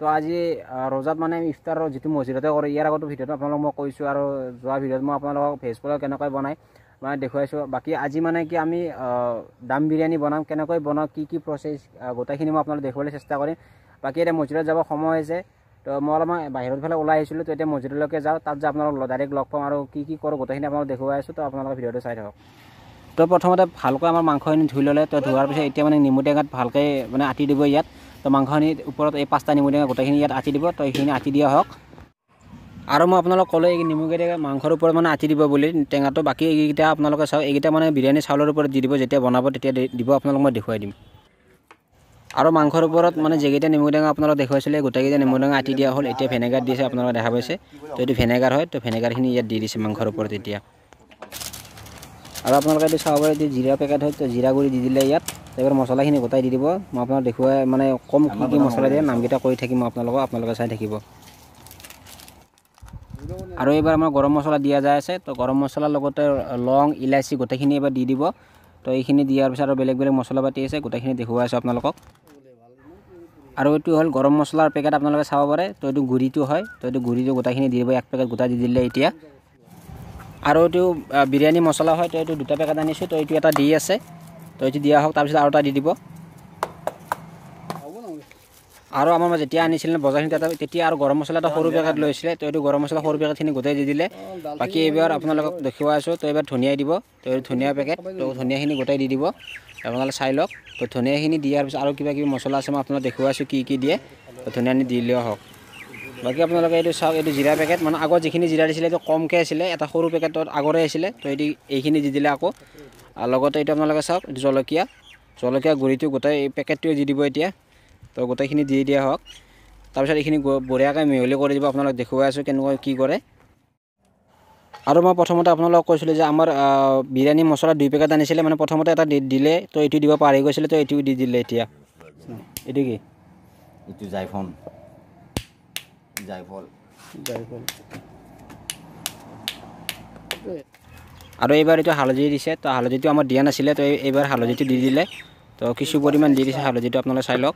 তো আজি ৰজাত মানে ইফতাৰৰ যিটো মছজিদতে কৰোঁ ইয়াৰ আগতো ভিডিঅ'টো আপোনালোকক মই কৈছোঁ আৰু যোৱা ভিডিঅ'ত মই আপোনালোকক ভেজ পোলাও কেনেকৈ বনাই মানে দেখুৱাইছোঁ বাকী আজি মানে কি আমি দাম বিৰিয়ানী বনাম কেনেকৈ বনাওঁ কি কি প্ৰচেছ গোটেইখিনি মই আপোনালোকক দেখুৱাবলৈ চেষ্টা কৰিম বাকী এতিয়া মছজিদত যাব সময় হৈছে তো মই অলপমান বাহিৰৰ ফালে ওলাই আহিছিলোঁ তো এতিয়া মছজিদলৈকে যাওঁ তাত যে আপোনালোক ডাইৰেক্ট লগ পাম আৰু কি কি কৰোঁ গোটেইখিনি আপোনালোক দেখুৱাই আছোঁ তো আপোনালোকৰ ভিডিঅ'টো চাই থাকক তো প্ৰথমতে ভালকৈ আমাৰ মাংসখিনি ধুই ল'লে তো ধোৱাৰ পিছত এতিয়া মানে নেমু টেঙাত ভালকৈ মানে আঁতি দিব ইয়াত তো মাংসখিনি ওপৰত এই পাঁচটা নেমু টেঙা গোটেইখিনি ইয়াত আঁচি দিব তো এইখিনি আঁচি দিয়া হওক আৰু মই আপোনালোকক ক'লোঁ এই নেমুকেইটা মাংসৰ ওপৰত মানে আঁচি দিব বুলি টেঙাটো বাকী এইকেইটা আপোনালোকে চাওক এইকেইটা মানে বিৰিয়ানী চাউলৰ ওপৰত দি দিব যেতিয়া বনাব তেতিয়া দিব আপোনালোক মই দেখুৱাই দিম আৰু মাংসৰ ওপৰত মানে যিকেইটা নেমু টেঙা আপোনালোকে দেখুৱাইছিলে গোটেইকেইটা নেমু টেঙা আঁতি দিয়া হ'ল এতিয়া ভেনেগাৰ দিছে আপোনালোকে দেখা পাইছে তো এইটো ভেনেগাৰ হয় তো ভেনেগাৰখিনি ইয়াত দি দিছে মাংসৰ ওপৰত এতিয়া আৰু আপোনালোকে এইটো চাব পাৰে যে জিৰা পেকেট হয় তো জিৰা গুড়ি দি দিলে ইয়াত তাৰপিছত মচলাখিনি গোটাই দি দিব মই আপোনাক দেখুৱাই মানে কম কি কি মচলা দিয়ে নামকেইটা কৰি থাকিম আপোনালোকক আপোনালোকে চাই থাকিব আৰু এইবাৰ আমাৰ গৰম মচলা দিয়া যায় আছে তো গৰম মচলাৰ লগতে লং ইলাচি গোটেইখিনি এবাৰ দি দিব তো এইখিনি দিয়াৰ পিছত আৰু বেলেগ বেলেগ মচলা পাতি আছে গোটেইখিনি দেখুৱাই আছোঁ আপোনালোকক আৰু এইটো হ'ল গৰম মচলাৰ পেকেট আপোনালোকে চাব পাৰে তো এইটো গুড়িটো হয় তো এইটো গুড়িটো গোটেইখিনি দিব এক পেকেট গোটাই দি দিলে এতিয়া আৰু এইটো বিৰিয়ানী মচলা হয় তো এইটো দুটা পেকেট আনিছোঁ তো এইটো এটা দি আছে দৈটি দিয়া হওক তাৰপিছত আৰু এটা দি দিব আৰু আমাৰ মই যেতিয়া আনিছিলে বজাৰখিনি তেতিয়া আৰু গৰম মছলা এটা সৰু বেগত লৈছিলে তই এইটো গৰম মছলা সৰু পেকেটখিনি গোটেই দি দিলে বাকী এইবাৰ আপোনালোকক দেখুৱাই আছোঁ তই এইবাৰ ধনিয়াই দিব তই এইটো ধনিয়া পেকেট তো ধনিয়াখিনি গোটেই দি দিব আপোনালোকে চাই লওক তো ধনিয়াখিনি দিয়াৰ পিছত আৰু কিবা কিবি মছলা আছে মই আপোনালোকে দেখুৱাইছোঁ কি কি দিয়ে তো ধনিয়া দি দিলেও হওক বাকী আপোনালোকে এইটো চাওক এইটো জিৰা পেকেট মানে আগত যিখিনি জিৰা দিছিলে এইটো কমকৈ আছিলে এটা সৰু পেকেটত আগৰে আছিলে তই এইটো এইখিনি দি দিলে আকৌ আৰু লগতে এটা আপোনালোকে চাওক জলকীয়া জলকীয়া গুড়িটি গোটেই এই প্যাকেটটি দিয়ে দিব এতিয়া তো গোটেইখিনি দি দিয়া হওক তাৰপিছত এইখিনি বঢ়িয়াকৈ মিহলি কৰি দিব আপোনালোকে দেখুৱাই আছোঁ কেনেকুৱা কি কৰে আৰু মই প্ৰথমতে আপোনালোকক কৈছিলোঁ যে আমাৰ বিৰিয়ানী মশলা দুই পেকেট আনিছিলে মানে প্ৰথমতে এটা দিলে তো এইটো দিব পাৰি গৈছিলে তো এইটো দি দিলে এতিয়া এইটো কি জাইফল জাইফল জাইফল আৰু এইবাৰ এইটো হালধি দিছে তো হালধিটো আমাৰ দিয়া নাছিলে তো এইবাৰ হালধিটো দি দিলে তো কিছু পৰিমাণ দি দিছে হালধিটো আপোনালোকে চাই লওক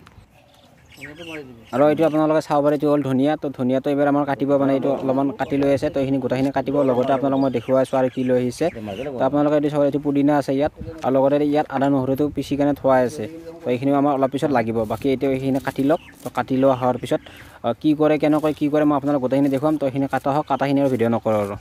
আৰু এইটো আপোনালোকে চাব পাৰে এইটো হ'ল ধনিয়া তো ধনিয়াটো এইবাৰ আমাৰ কাটিব মানে এইটো অলপমান কাটি লৈ আছে তো এইখিনি গোটেইখিনি কাটিব লগতে আপোনালোক মই দেখুৱাই আছোঁ আৰু কি লৈ আহিছে তো আপোনালোকে এইটো চাব এইটো পুদিনা আছে ইয়াত আৰু লগতে ইয়াত আদা নহৰুটো পিচি কেনে থোৱাই আছে তো এইখিনিও আমাৰ অলপ পিছত লাগিব বাকী এইটো এইখিনি কাটি লওক তো কাটি লোৱা হোৱাৰ পিছত কি কৰে কেনেকৈ কি কৰে মই আপোনালোক গোটেইখিনি দেখুৱাম তো এইখিনি কাটা হওক কাটাখিনি আৰু ভিডিঅ' নকৰোঁ আৰু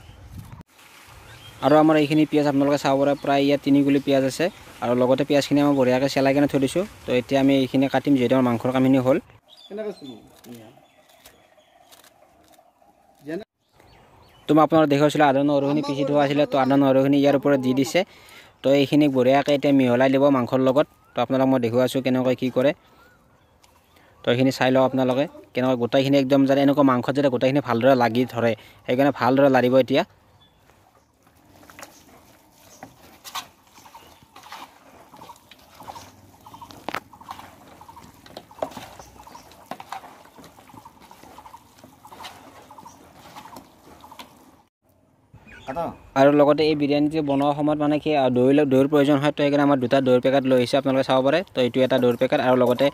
আৰু আমাৰ এইখিনি পিঁয়াজ আপোনালোকে চাব পাৰে প্ৰায় ইয়াত তিনিগুলি পিঁয়াজ আছে আৰু লগতে পিঁয়াজখিনি আমাৰ বঢ়িয়াকৈ চেলাই কিনে থৈ দিছোঁ তো এতিয়া আমি এইখিনি কাটিম যিহেতু আমাৰ মাংসৰ কামখিনি হ'ল তোমাৰ আপোনাৰ দেখুৱাইছিলোঁ আদা নহৰুখিনি পিচি থোৱা আছিলে তো আদা নহৰুখিনি ইয়াৰ ওপৰত দি দিছে তো এইখিনি বঢ়িয়াকৈ এতিয়া মিহলাই দিব মাংসৰ লগত তো আপোনালোক মই দেখুৱাইছোঁ কেনেকৈ কি কৰে তো এইখিনি চাই লওক আপোনালোকে কেনেকৈ গোটেইখিনি একদম যাতে এনেকুৱা মাংসত যাতে গোটেইখিনি ভালদৰে লাগি ধৰে সেইকাৰণে ভালদৰে লাৰিব এতিয়া আৰু লগতে এই বিৰিয়ানীটো বনোৱাৰ সময়ত মানে কি দৈ দৈৰ প্ৰয়োজন হয় তো সেইকাৰণে আমাৰ দুটা দৈৰ পেকেট লৈ আহিছে আপোনালোকে চাব পাৰে তো এইটো এটা দৈৰ পেকেট আৰু লগতে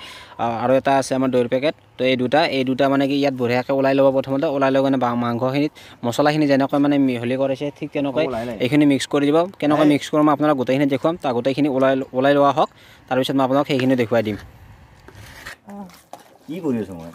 আৰু এটা আছে আমাৰ দৈৰ পেকেট তো এই দুটা এই দুটা মানে কি ইয়াত বঢ়িয়াকৈ ওলাই ল'ব প্ৰথমতে ওলাই লৈ কিনে মাংসখিনিত মছলাখিনি যেনেকৈ মানে মিহলি কৰিছে ঠিক তেনেকৈ এইখিনি মিক্স কৰি দিব কেনেকৈ মিক্স কৰোঁ মই আপোনালোকক গোটেইখিনি দেখুৱাম তাৰ গোটেইখিনি ওলাই ওলাই লোৱা হওক তাৰপিছত মই আপোনালোক সেইখিনি দেখুৱাই দিম কি কৰি আছোঁ মই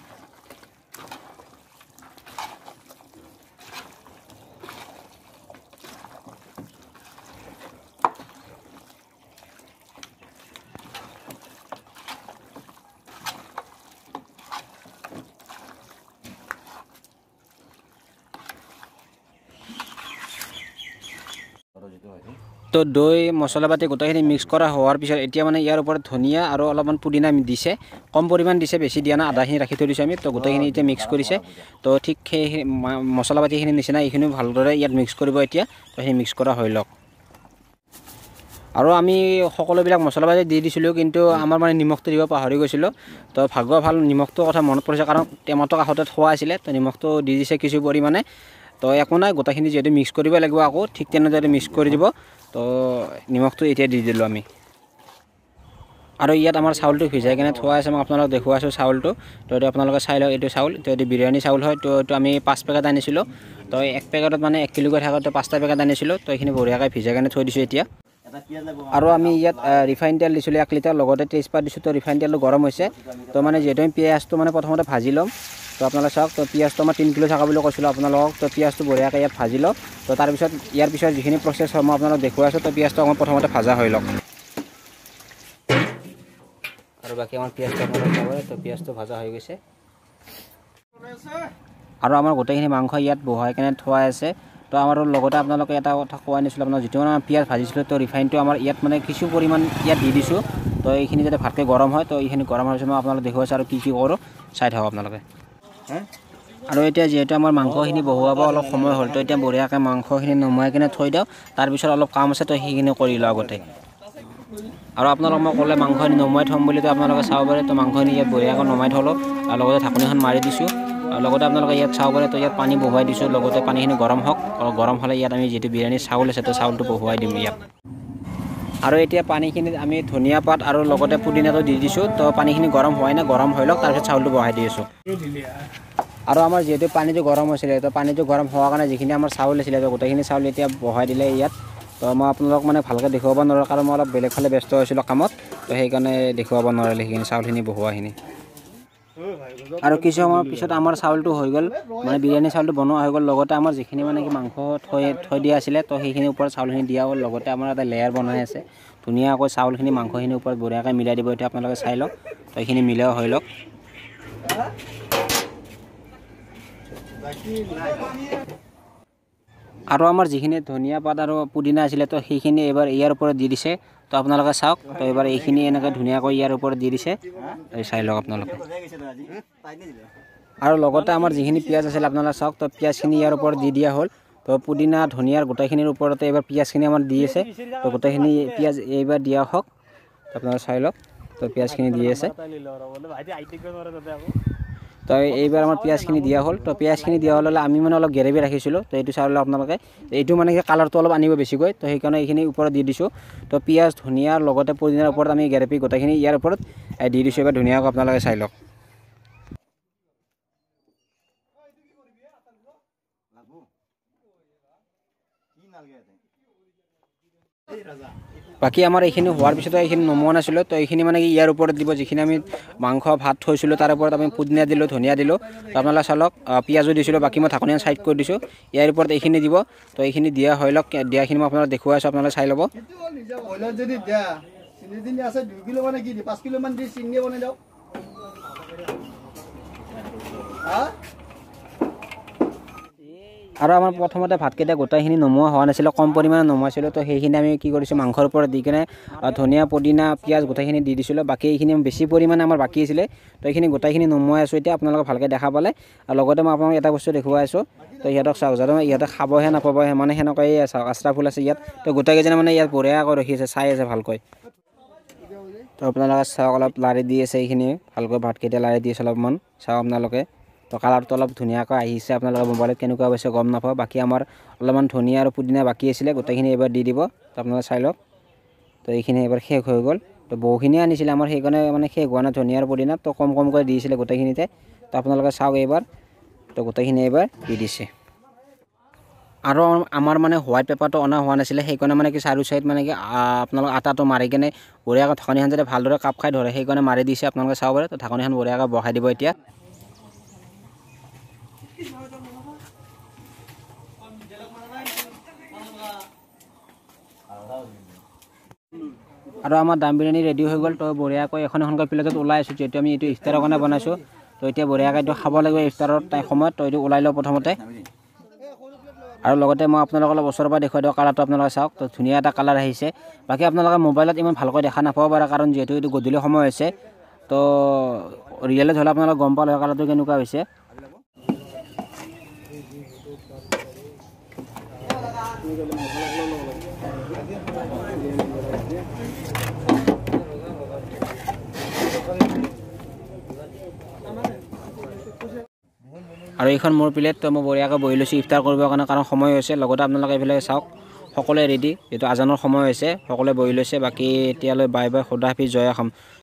তো দৈ মছলা পাতি গোটেইখিনি মিক্স কৰা হোৱাৰ পিছত এতিয়া মানে ইয়াৰ ওপৰত ধনিয়া আৰু অলপমান পুদিনা আমি দিছে কম পৰিমাণ দিছে বেছি দিয়া নাই আদাখিনি ৰাখি থৈ দিছোঁ আমি তো গোটেইখিনি এতিয়া মিক্স কৰিছে তো ঠিক সেই মছলা পাতিখিনি নিচিনা এইখিনিও ভালদৰে ইয়াত মিক্স কৰিব এতিয়া তো মিক্স কৰা হৈ লওক আৰু আমি সকলোবিলাক মছলা পাতি দি দিছিলোঁ কিন্তু আমাৰ মানে নিমখটো দিব পাহৰি গৈছিলোঁ তো ভাগ্য ভাল নিমখ কথা মনত পৰিছে কাৰণ টেমাটো কাষতে থা আছিলে তো নিমখটো দি দিছে কিছু পৰিমাণে তো একো নাই গোটেইখিনি যিহেতু মিক্স কৰিব লাগিব আকৌ ঠিক তেনেদৰে মিক্স কৰি দিব তো নিমখটো এতিয়া দি দিলোঁ আমি আৰু ইয়াত আমাৰ চাউলটো ভিজাই কেনে থোৱা আছে মই আপোনালোকক দেখুৱাইছোঁ চাউলটো তো এতিয়া আপোনালোকে চাই লওক এইটো চাউল তো এইটো বিৰিয়ানী চাউল হয় তো এইটো আমি পাঁচ পেকেট আনিছিলোঁ তো এক পেকেটত মানে এক কিলোকৈ থাকোঁতে পাঁচটা পেকেট আনিছিলোঁ তো এইখিনি বঢ়িয়াকৈ ভিজাই কিনে থৈ দিছোঁ এতিয়া আৰু আমি ইয়াত ৰিফাইন তেল দিছিলোঁ এক লিটাৰ লগতে তেজপাত দিছোঁ তো ৰিফাইন তেলটো গৰম হৈছে তো মানে যিহেতু আমি পিঁয়াজটো মানে প্ৰথমতে ভাজি ল'ম তো আপোনালোকে চাওক তো পিঁয়াজটো আমাৰ তিনি কিলো থকা বুলি কৈছিলোঁ আপোনালোকক তো পিঁয়াজটো বঢ়িয়াকৈ ইয়াত ভাজি লওক তো তাৰপিছত ইয়াৰ পিছত যিখিনি প্ৰচেছ হয় মই আপোনালোকক দেখুৱাই আছোঁ তো পিঁয়াজটো আমাৰ প্ৰথমতে ভজা হৈ লওক আৰু বাকী আমাৰ পিঁয়াজটো আপোনালোকে তো পিঁয়াজটো ভজা হৈ গৈছে আৰু আমাৰ গোটেইখিনি মাংস ইয়াত বহাই কেনে থোৱাই আছে তো আমাৰ লগতে আপোনালোকে এটা কথা কোৱা আনিছিলোঁ আপোনাৰ যিটো মানে আমাৰ পিঁয়াজ ভাজিছিলোঁ তো ৰিফাইনটো আমাৰ ইয়াত মানে কিছু পৰিমাণ ইয়াত দি দিছোঁ তো এইখিনি যাতে ভালকৈ গৰম হয় তো এইখিনি গৰম হোৱাৰ পিছত মই আপোনালোকক দেখুৱাইছোঁ আৰু কি কি কৰোঁ চাই থাকক আপোনালোকে আৰু এতিয়া যিহেতু আমাৰ মাংসখিনি বহুৱাব অলপ সময় হ'ল তো এতিয়া বঢ়িয়াকৈ মাংসখিনি নমাই কিনে থৈ দিওঁ তাৰপিছত অলপ কাম আছে তো সেইখিনি কৰি লওঁ আগতে আৰু আপোনালোক মই ক'লে মাংসখিনি নমাই থ'ম বুলি তো আপোনালোকে চাব পাৰে তো মাংসখিনি ইয়াত বঢ়িয়াকৈ নমাই থ'লোঁ আৰু লগতে ঢাকনিখন মাৰি দিছোঁ আৰু লগতে আপোনালোকে ইয়াত চাব পাৰে তো ইয়াত পানী বহুৱাই দিছোঁ লগতে পানীখিনি গৰম হওক গৰম হ'লে ইয়াত আমি যিটো বিৰিয়ানী চাউল আছে তো চাউলটো বহুৱাই দিম ইয়াত আৰু এতিয়া পানীখিনিত আমি ধনিয়া পাত আৰু লগতে পুদিনাটো দি দিছোঁ তো পানীখিনি গৰম হোৱাই নাই গৰম হৈ লওক তাৰপিছত চাউলটো বহাই দি আছোঁ আৰু আমাৰ যিহেতু পানীটো গৰম হৈছিলে তো পানীটো গৰম হোৱাৰ কাৰণে যিখিনি আমাৰ চাউল আছিলে তো গোটেইখিনি চাউল এতিয়া বহাই দিলে ইয়াত তো মই আপোনালোকক মানে ভালকৈ দেখুৱাব নোৱাৰোঁ কাৰণ মই অলপ বেলেগ ফালে ব্যস্ত হৈছিলোঁ কামত তো সেইকাৰণে দেখুৱাব নোৱাৰিলোঁ সেইখিনি চাউলখিনি বহোৱাখিনি আৰু কিছু সময়ৰ পিছত আমাৰ চাউলটো হৈ গ'ল মানে বিৰিয়ানী চাউলটো বনোৱা হৈ গ'ল লগতে আমাৰ যিখিনি মানে কি মাংস থৈ থৈ দিয়া আছিলে তো সেইখিনি ওপৰত চাউলখিনি দিয়া হ'ল লগতে আমাৰ এটা লেয়াৰ বনাই আছে ধুনীয়াকৈ চাউলখিনি মাংসখিনিৰ ওপৰত বঢ়িয়াকৈ মিলাই দিব এতিয়া আপোনালোকে চাই লওক তো সেইখিনি মিলাও হৈ লওক আৰু আমাৰ যিখিনি ধনিয়া পাত আৰু পুদিনা আছিলে তো সেইখিনি এইবাৰ ইয়াৰ ওপৰত দি দিছে তো আপোনালোকে চাওক তো এইবাৰ এইখিনি এনেকৈ ধুনীয়াকৈ ইয়াৰ ওপৰত দি দিছে চাই লওক আপোনালোকে আৰু লগতে আমাৰ যিখিনি পিঁয়াজ আছিলে আপোনালোকে চাওক তো পিঁয়াজখিনি ইয়াৰ ওপৰত দি দিয়া হ'ল তো পুদিনা ধনিয়াৰ গোটেইখিনিৰ ওপৰতে এইবাৰ পিঁয়াজখিনি আমাৰ দি আছে তো গোটেইখিনি পিঁয়াজ এইবাৰ দিয়া হওক আপোনালোকে চাই লওক তো পিঁয়াজখিনি দি আছে তো এইবাৰ আমাৰ পিঁয়াজখিনি দিয়া হ'ল তো পিঁয়াজখিনি দিয়া হ'লে আমি মানে অলপ গেৰেভি ৰাখিছিলোঁ তো এইটো চাউল আপোনালোকে এইটো মানে কালাৰটো অলপ আনিব বেছিকৈ তো সেইকাৰণে এইখিনি ওপৰত দি দিছোঁ তো পিঁয়াজ ধনিয়াৰ লগতে পদিনাৰ ওপৰত আমি গেৰেপি গোটেইখিনি ইয়াৰ ওপৰত দি দিছোঁ এবাৰ ধুনীয়াকৈ আপোনালোকে চাই লওক ৰাজা বাকী আমাৰ এইখিনি হোৱাৰ পিছতো এইখিনি নমোৱা নাছিলোঁ তো এইখিনি মানে কি ইয়াৰ ওপৰত দিব যিখিনি আমি মাংস ভাত থৈছিলোঁ তাৰ ওপৰত আমি পুদিনা দিলোঁ ধনিয়া দিলোঁ তো আপোনালোকে চালক পিঁয়াজো দিছিলোঁ বাকী মই ঢাকনি ছাইড কৰি দিছোঁ ইয়াৰ ওপৰত এইখিনি দিব তো এইখিনি দিয়া হৈ লওক দিয়াখিনি মই আপোনালোকে দেখুৱাই আছোঁ আপোনালোকে চাই ল'ব আৰু আমাৰ প্ৰথমতে ভাতকেইটা গোটেইখিনি নমোৱা হোৱা নাছিলে কম পৰিমাণে নমাইছিলোঁ তো সেইখিনি আমি কি কৰিছোঁ মাংসৰ ওপৰত দি কিনে ধনিয়া পদিনা পিঁয়াজ গোটেইখিনি দি দিছিলোঁ বাকী এইখিনি বেছি পৰিমাণে আমাৰ বাকী আছিলে তো এইখিনি গোটেইখিনি নমোৱাই আছোঁ এতিয়া আপোনালোকে ভালকৈ দেখা পালে আৰু লগতে মই আপোনালোকক এটা বস্তু দেখুৱাই আছোঁ তো সিহঁতক চাওক যাতে ইহঁতে খাবহে নাপাবহে মানে চাওক আশ্ৰা ফুল আছে ইয়াত তো গোটেইকেইজনে মানে ইয়াত বঢ়িয়াকৈ ৰখি আছে চাই আছে ভালকৈ তো আপোনালোকে চাওক অলপ লাৰি দি আছে এইখিনি ভালকৈ ভাতকেইটা লাৰি দি আছে অলপমান চাওক আপোনালোকে তো কালাৰটো অলপ ধুনীয়াকৈ আহিছে আপোনালোকৰ মোবাইলত কেনেকুৱা হৈছে গম নাপাওঁ বাকী আমাৰ অলপমান ধনিয়া আৰু পুদিনা বাকী আছিলে গোটেইখিনি এবাৰ দি দিব আপোনালোকে চাই লওক তো এইখিনি এবাৰ শেষ হৈ গ'ল তো বহুখিনি আনিছিলে আমাৰ সেইকাৰণে মানে শেষ হোৱা নাই ধনিয়া আৰু পুদিনা তো কম কমকৈ দিছিলে গোটেইখিনিতে তো আপোনালোকে চাওক এইবাৰ তো গোটেইখিনি এইবাৰ দি দিছে আৰু আমাৰ মানে হোৱাইট পেপাৰটো অনা হোৱা নাছিলে সেইকাৰণে মানে কি চাৰিও চাইড মানে কি আপোনালোকে আটাটো মাৰি কিনে বঢ়িয়াকৈ ঢাকনিখন যাতে ভালদৰে কাপ খাই ধৰে সেইকাৰণে মাৰি দিছে আপোনালোকে চাব পাৰে তো ঢাকনিখন বঢ়িয়াকৈ বহাই দিব এতিয়া আৰু আমাৰ দাম বিৰিয়ানী ৰেডি হৈ গ'ল তই বঢ়িয়াকৈ এখন এখনকৈ প্লেটত ওলাই আছোঁ যিহেতু আমি এইটো ষ্টাৰৰ কাৰণে বনাইছোঁ তো এতিয়া বঢ়িয়াকৈ এইটো খাব লাগিব ষ্টাৰৰ তাইৰ সময়ত তই এইটো ওলাই লওঁ প্ৰথমতে আৰু লগতে মই আপোনালোকৰ অলপ ওচৰৰ পৰা দেখুৱাই দিওঁ কালাৰটো আপোনালোকে চাওক তো ধুনীয়া এটা কালাৰ আহিছে বাকী আপোনালোকে মোবাইলত ইমান ভালকৈ দেখা নাপাব পাৰে কাৰণ যিহেতু এইটো গধূলি সময় হৈছে তো ৰিয়েলত হ'লে আপোনালোকে গম পালে কালাৰটো কেনেকুৱা হৈছে আৰু এইখন মোৰ প্লেট তো মই বঢ়িয়াকৈ বহি লৈছোঁ ইফতাৰ কৰিবৰ কাৰণে কাৰণ সময় হৈছে লগতে আপোনালোকে এইফালে চাওক সকলোৱে ৰেডি যিহেতু আজানৰ সময় হৈছে সকলোৱে বহি লৈছে বাকী এতিয়ালৈ বাই বাই সদাফি জয় অসম